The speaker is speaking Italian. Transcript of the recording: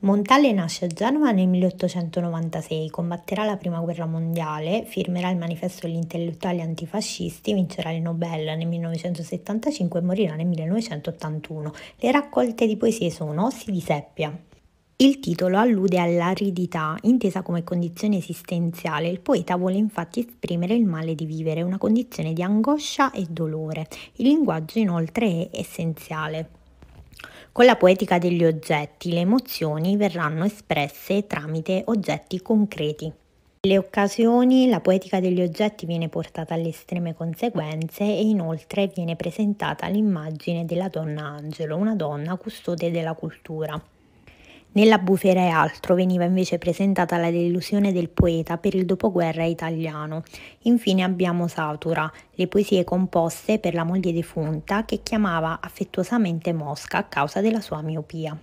Montale nasce a Genova nel 1896, combatterà la Prima Guerra Mondiale, firmerà il manifesto degli intellettuali antifascisti, vincerà il Nobel nel 1975 e morirà nel 1981. Le raccolte di poesie sono Ossi di seppia. Il titolo allude all'aridità, intesa come condizione esistenziale. Il poeta vuole infatti esprimere il male di vivere, una condizione di angoscia e dolore. Il linguaggio inoltre è essenziale. Con la poetica degli oggetti le emozioni verranno espresse tramite oggetti concreti. Nelle occasioni la poetica degli oggetti viene portata alle estreme conseguenze e inoltre viene presentata l'immagine della donna Angelo, una donna custode della cultura. Nella bufera e altro veniva invece presentata la delusione del poeta per il dopoguerra italiano. Infine abbiamo Satura, le poesie composte per la moglie defunta che chiamava affettuosamente Mosca a causa della sua miopia.